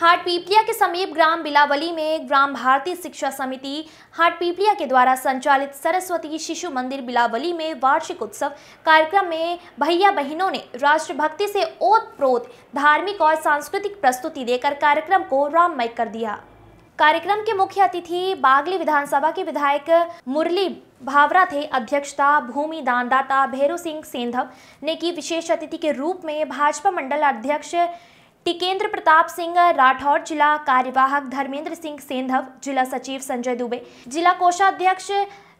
हाट पीपलिया के समीप ग्राम बिलावली में ग्राम भारती शिक्षा समिति हाट पीपलिया के द्वारा संचालित सरस्वती शिशु मंदिर बिलावली में वार्षिक उत्सव कार्यक्रम में भैया बहनों ने राष्ट्रभक्ति से ओत प्रोत धार्मिक और सांस्कृतिक प्रस्तुति देकर कार्यक्रम को राममय कर दिया कार्यक्रम के मुख्य अतिथि बागली विधानसभा के विधायक मुरली भावरा थे अध्यक्षता भूमि दानदाता भैरू सिंह सेंधव ने की विशेष अतिथि के रूप में भाजपा मंडल अध्यक्ष टिकेंद्र प्रताप सिंह राठौर जिला कार्यवाहक धर्मेंद्र सिंह सेंधव जिला सचिव संजय दुबे जिला कोषाध्यक्ष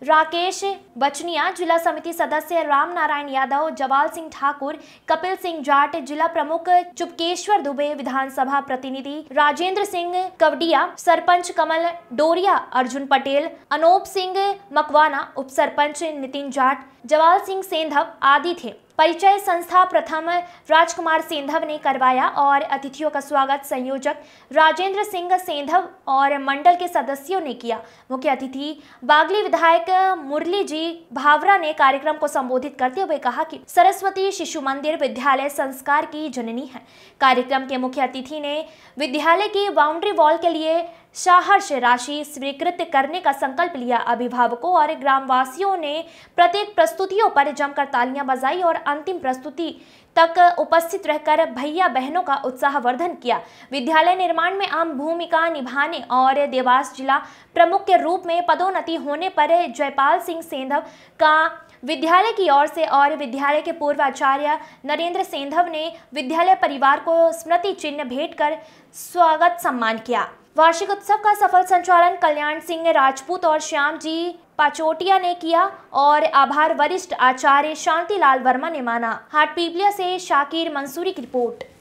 राकेश बचनिया जिला समिति सदस्य राम नारायण यादव जवाल सिंह ठाकुर कपिल सिंह जाट जिला प्रमुख चुपकेश्वर दुबे विधानसभा प्रतिनिधि राजेंद्र सिंह कवडिया सरपंच कमल डोरिया अर्जुन पटेल अनूप सिंह मकवाना उप सरपंच नितिन जाट जवाल सिंह सेंधव आदि थे परिचय संस्था प्रथम राजकुमार सेंधव ने करवाया और अतिथियों का स्वागत संयोजक राजेंद्र सिंह सेंधव और मंडल के सदस्यों ने किया मुख्य अतिथि बागली विधायक मुरली जी भावरा ने कार्यक्रम को संबोधित करते हुए कहा कि सरस्वती शिशु मंदिर विद्यालय संस्कार की जननी है कार्यक्रम के मुख्य अतिथि ने विद्यालय की बाउंड्री वॉल के लिए साहर्ष राशि स्वीकृत करने का संकल्प लिया अभिभावकों और ग्रामवासियों ने प्रत्येक प्रस्तुतियों पर जमकर तालियां बजाई और अंतिम प्रस्तुति तक उपस्थित रहकर भैया बहनों का उत्साहवर्धन किया विद्यालय निर्माण में आम भूमिका निभाने और देवास जिला प्रमुख के रूप में पदोन्नति होने पर जयपाल सिंह सेंधव का विद्यालय की ओर से और विद्यालय के पूर्वाचार्य नरेंद्र सेंधव ने विद्यालय परिवार को स्मृति चिन्ह भेंट कर स्वागत सम्मान किया वार्षिक उत्सव का सफल संचालन कल्याण सिंह राजपूत और श्याम जी पाचोटिया ने किया और आभार वरिष्ठ आचार्य शांतिलाल वर्मा ने माना हाट पीपलिया से शाकिर मंसूरी की रिपोर्ट